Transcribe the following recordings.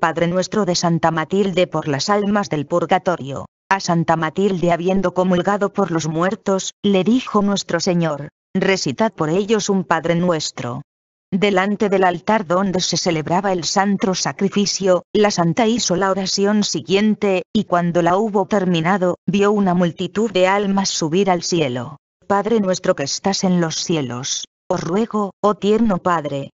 Padre nuestro de Santa Matilde por las almas del purgatorio. A Santa Matilde habiendo comulgado por los muertos, le dijo nuestro Señor, recitad por ellos un Padre nuestro. Delante del altar donde se celebraba el santo sacrificio, la santa hizo la oración siguiente, y cuando la hubo terminado, vio una multitud de almas subir al cielo. Padre nuestro que estás en los cielos, os ruego, oh tierno Padre,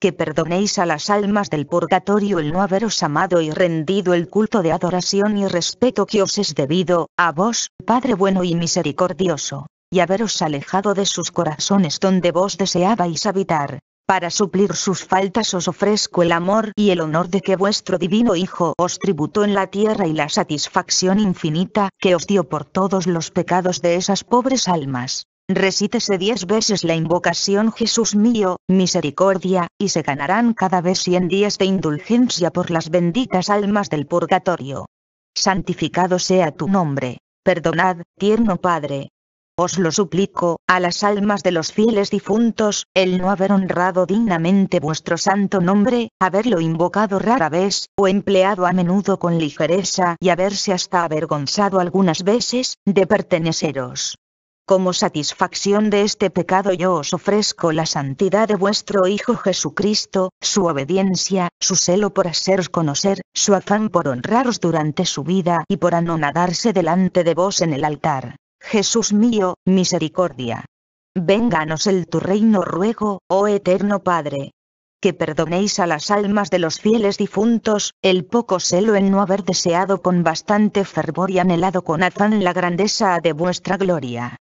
que perdonéis a las almas del purgatorio el no haberos amado y rendido el culto de adoración y respeto que os es debido, a vos, Padre bueno y misericordioso, y haberos alejado de sus corazones donde vos deseabais habitar. Para suplir sus faltas os ofrezco el amor y el honor de que vuestro divino Hijo os tributó en la tierra y la satisfacción infinita que os dio por todos los pecados de esas pobres almas. Recítese diez veces la invocación Jesús mío, misericordia, y se ganarán cada vez cien días de indulgencia por las benditas almas del purgatorio. Santificado sea tu nombre. Perdonad, tierno Padre. Os lo suplico, a las almas de los fieles difuntos, el no haber honrado dignamente vuestro santo nombre, haberlo invocado rara vez, o empleado a menudo con ligereza y haberse hasta avergonzado algunas veces, de perteneceros. Como satisfacción de este pecado yo os ofrezco la santidad de vuestro Hijo Jesucristo, su obediencia, su celo por haceros conocer, su afán por honraros durante su vida y por anonadarse delante de vos en el altar. Jesús mío, misericordia. Vénganos el tu reino ruego, oh eterno Padre. Que perdonéis a las almas de los fieles difuntos, el poco celo en no haber deseado con bastante fervor y anhelado con afán la grandeza de vuestra gloria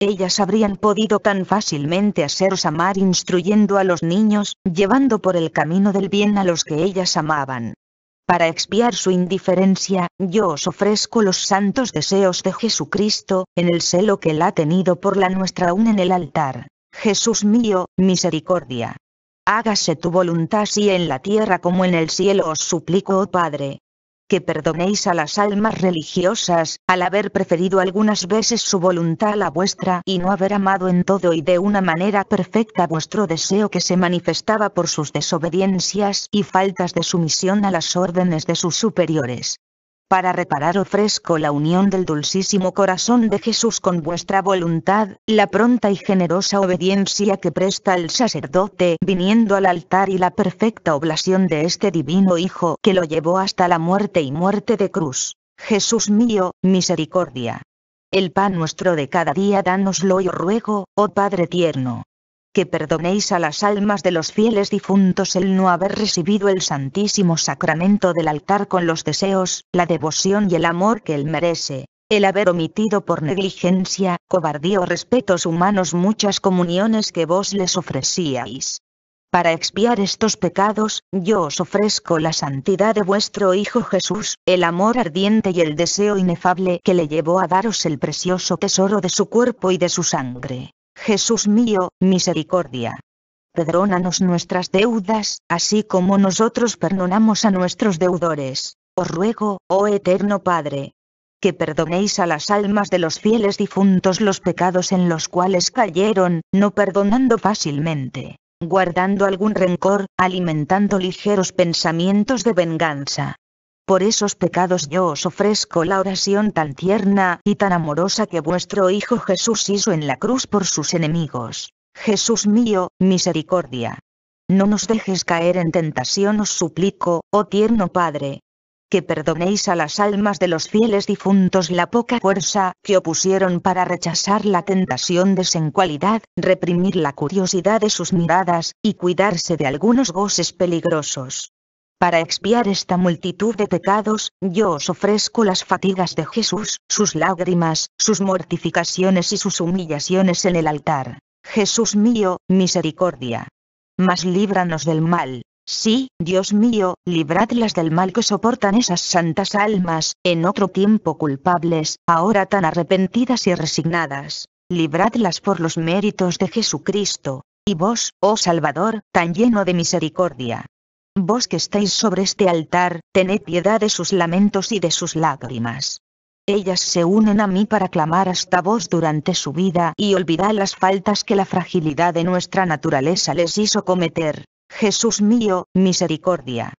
ellas habrían podido tan fácilmente haceros amar instruyendo a los niños, llevando por el camino del bien a los que ellas amaban. Para expiar su indiferencia, yo os ofrezco los santos deseos de Jesucristo, en el celo que él ha tenido por la nuestra aún en el altar. Jesús mío, misericordia. Hágase tu voluntad así en la tierra como en el cielo os suplico, oh Padre que perdonéis a las almas religiosas, al haber preferido algunas veces su voluntad a la vuestra y no haber amado en todo y de una manera perfecta vuestro deseo que se manifestaba por sus desobediencias y faltas de sumisión a las órdenes de sus superiores para reparar ofrezco la unión del dulcísimo corazón de Jesús con vuestra voluntad, la pronta y generosa obediencia que presta el sacerdote viniendo al altar y la perfecta oblación de este divino Hijo que lo llevó hasta la muerte y muerte de cruz. Jesús mío, misericordia. El pan nuestro de cada día dánoslo yo ruego, oh Padre tierno, que perdonéis a las almas de los fieles difuntos el no haber recibido el santísimo sacramento del altar con los deseos, la devoción y el amor que él merece, el haber omitido por negligencia, cobardía o respetos humanos muchas comuniones que vos les ofrecíais. Para expiar estos pecados, yo os ofrezco la santidad de vuestro Hijo Jesús, el amor ardiente y el deseo inefable que le llevó a daros el precioso tesoro de su cuerpo y de su sangre. Jesús mío, misericordia. Perdónanos nuestras deudas, así como nosotros perdonamos a nuestros deudores. Os ruego, oh eterno Padre, que perdonéis a las almas de los fieles difuntos los pecados en los cuales cayeron, no perdonando fácilmente, guardando algún rencor, alimentando ligeros pensamientos de venganza, por esos pecados yo os ofrezco la oración tan tierna y tan amorosa que vuestro Hijo Jesús hizo en la cruz por sus enemigos. Jesús mío, misericordia. No nos dejes caer en tentación, os suplico, oh tierno Padre. Que perdonéis a las almas de los fieles difuntos la poca fuerza que opusieron para rechazar la tentación de sencualidad, reprimir la curiosidad de sus miradas, y cuidarse de algunos goces peligrosos. Para expiar esta multitud de pecados, yo os ofrezco las fatigas de Jesús, sus lágrimas, sus mortificaciones y sus humillaciones en el altar. Jesús mío, misericordia. Mas líbranos del mal. Sí, Dios mío, libradlas del mal que soportan esas santas almas, en otro tiempo culpables, ahora tan arrepentidas y resignadas. Libradlas por los méritos de Jesucristo. Y vos, oh Salvador, tan lleno de misericordia vos que estáis sobre este altar, tened piedad de sus lamentos y de sus lágrimas. Ellas se unen a mí para clamar hasta vos durante su vida y olvidad las faltas que la fragilidad de nuestra naturaleza les hizo cometer. Jesús mío, misericordia.